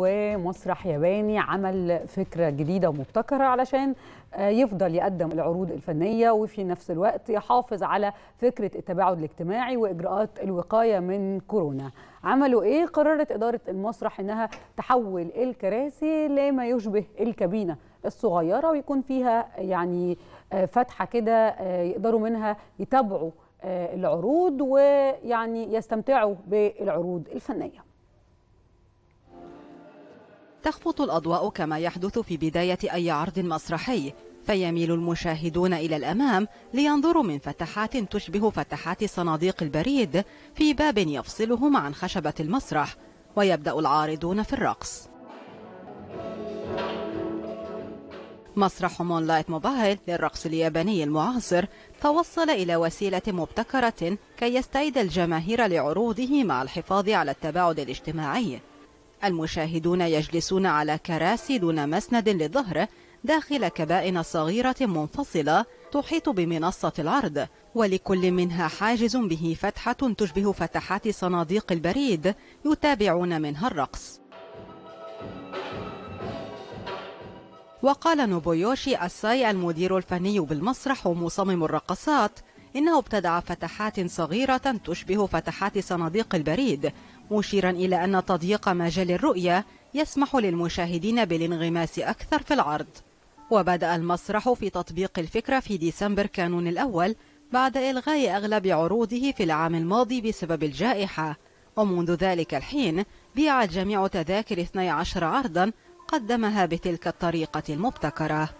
ومسرح ياباني عمل فكرة جديدة ومبتكرة علشان آه، يفضل يقدم العروض الفنية وفي نفس الوقت يحافظ على فكرة التباعد الاجتماعي وإجراءات الوقاية من كورونا عملوا إيه؟ قررت إدارة المسرح إنها تحول الكراسي لما يشبه الكابينة الصغيرة ويكون فيها يعني آه، فتحة كده آه، يقدروا منها يتابعوا العروض ويعني يستمتعوا بالعروض الفنيه تخفت الأضواء كما يحدث في بداية أي عرض مسرحي فيميل المشاهدون إلى الأمام لينظروا من فتحات تشبه فتحات صناديق البريد في باب يفصلهم عن خشبة المسرح ويبدأ العارضون في الرقص مسرح مون لايت موبايل للرقص الياباني المعاصر توصل إلى وسيلة مبتكرة كي يستعيد الجماهير لعروضه مع الحفاظ على التباعد الاجتماعي المشاهدون يجلسون على كراسي دون مسند للظهر داخل كبائن صغيرة منفصلة تحيط بمنصة العرض ولكل منها حاجز به فتحة تشبه فتحات صناديق البريد يتابعون منها الرقص وقال نوبويوشي أساي المدير الفني بالمسرح ومصمم الرقصات إنه ابتدع فتحات صغيرة تشبه فتحات صناديق البريد مشيرا إلى أن تضييق مجال الرؤية يسمح للمشاهدين بالانغماس أكثر في العرض وبدأ المسرح في تطبيق الفكرة في ديسمبر كانون الأول بعد إلغاء أغلب عروضه في العام الماضي بسبب الجائحة ومنذ ذلك الحين بيعت جميع تذاكر 12 عرضا قدمها بتلك الطريقة المبتكرة